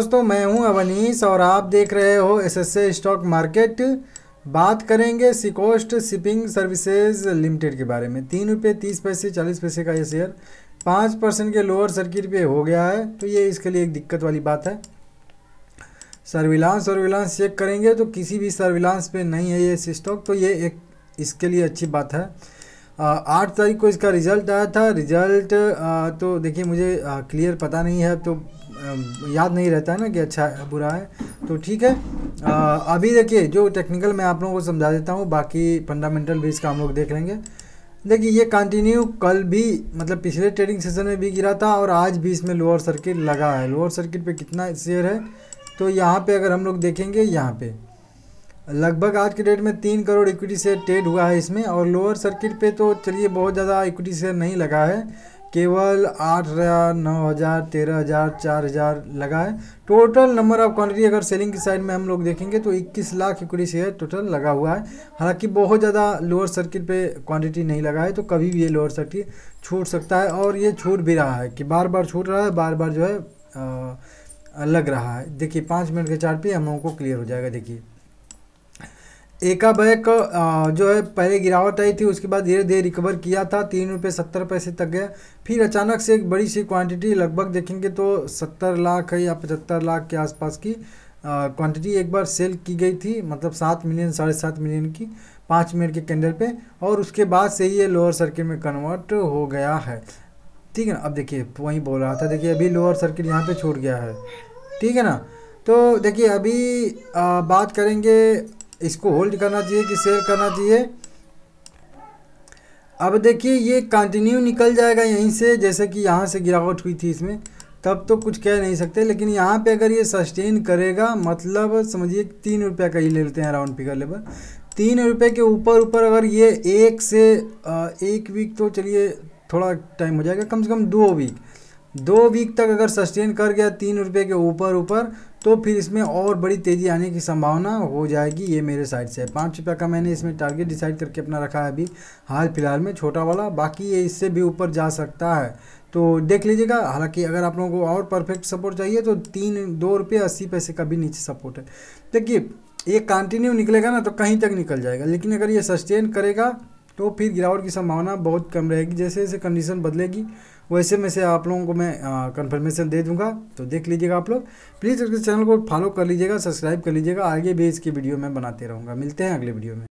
दोस्तों मैं हूं अवनीश और आप देख रहे हो एसएसए स्टॉक मार्केट बात करेंगे सिकोस्ट शिपिंग सर्विसेज लिमिटेड के बारे में तीन रुपये तीस पैसे चालीस पैसे का ये शेयर पाँच परसेंट के लोअर सर्किट पे हो गया है तो ये इसके लिए एक दिक्कत वाली बात है सर्विलांस सर्विलांस चेक करेंगे तो किसी भी सर्विलांस पे नहीं है ये स्टॉक तो ये एक इसके लिए अच्छी बात है आठ तारीख को इसका रिज़ल्ट आया था रिज़ल्ट तो देखिए मुझे क्लियर पता नहीं है तो याद नहीं रहता है ना कि अच्छा है बुरा है तो ठीक है आ, अभी देखिए जो टेक्निकल मैं आप लोगों को समझा देता हूँ बाकी फंडामेंटल भी इसका हम लोग देख लेंगे देखिए ये कंटिन्यू कल भी मतलब पिछले ट्रेडिंग सेशन में भी गिरा था और आज भी इसमें लोअर सर्किट लगा है लोअर सर्किट पे कितना शेयर है तो यहाँ पे अगर हम लोग देखेंगे यहाँ पे लगभग आज के डेट में तीन करोड़ इक्विटी शेयर ट्रेड हुआ है इसमें और लोअर सर्किट पे तो चलिए बहुत ज़्यादा इक्विटी शेयर नहीं लगा है केवल आठ हज़ार नौ हज़ार तेरह हज़ार चार हज़ार लगा है टोटल नंबर ऑफ क्वान्टिटी अगर सेलिंग की साइड में हम लोग देखेंगे तो 21 लाख इक्विटी शेयर टोटल लगा हुआ है हालांकि बहुत ज़्यादा लोअर सर्किट पे क्वांटिटी नहीं लगा है तो कभी भी ये लोअर सर्किट छूट सकता है और ये छूट भी रहा है कि बार बार छूट रहा है बार बार जो है आ, लग रहा है देखिए पाँच मिनट के चार्ट पे हम लोगों को क्लियर हो जाएगा देखिए एका बैक जो है पहले गिरावट आई थी उसके बाद धीरे धीरे रिकवर किया था तीन रुपये सत्तर पैसे तक गया फिर अचानक से एक बड़ी सी क्वांटिटी लगभग देखेंगे तो सत्तर लाख या पचहत्तर लाख के आसपास की क्वांटिटी एक बार सेल की गई थी मतलब सात मिलियन साढ़े सात मिलियन की पाँच मिनट के कैंडल पे और उसके बाद से ही ये लोअर सर्किट में कन्वर्ट हो गया है ठीक है ना अब देखिए वहीं बोल रहा था देखिए अभी लोअर सर्किट यहाँ पे छूट गया है ठीक है ना तो देखिए अभी आ, बात करेंगे इसको होल्ड करना चाहिए कि सेल करना चाहिए अब देखिए ये कंटिन्यू निकल जाएगा यहीं से जैसे कि यहाँ से गिरावट हुई थी इसमें तब तो कुछ कह नहीं सकते लेकिन यहाँ पे अगर ये सस्टेन करेगा मतलब समझिए तीन रुपये का ही ले लेते हैं राउंड फिगर लेवल तीन रुपये के ऊपर ऊपर अगर ये एक से एक वीक तो चलिए थोड़ा टाइम हो जाएगा कम से कम दो वीक दो वीक तक अगर सस्टेन कर गया तीन रुपये के ऊपर ऊपर तो फिर इसमें और बड़ी तेज़ी आने की संभावना हो जाएगी ये मेरे साइड से पाँच रुपये का मैंने इसमें टारगेट डिसाइड करके अपना रखा है अभी हाल फिलहाल में छोटा वाला बाकी ये इससे भी ऊपर जा सकता है तो देख लीजिएगा हालांकि अगर आप लोगों को और परफेक्ट सपोर्ट चाहिए तो तीन दो रुपये अस्सी पैसे का भी नीचे सपोर्ट है देखिए ये कंटिन्यू निकलेगा ना तो कहीं तक निकल जाएगा लेकिन अगर ये सस्टेन करेगा तो फिर गिरावट की संभावना बहुत कम रहेगी जैसे जैसे कंडीशन बदलेगी वैसे में से आप लोगों को मैं कंफर्मेशन दे दूंगा तो देख लीजिएगा आप लोग प्लीज़ उसके चैनल को फॉलो कर लीजिएगा सब्सक्राइब कर लीजिएगा आगे भी इसकी वीडियो मैं बनाते रहूँगा मिलते हैं अगले वीडियो में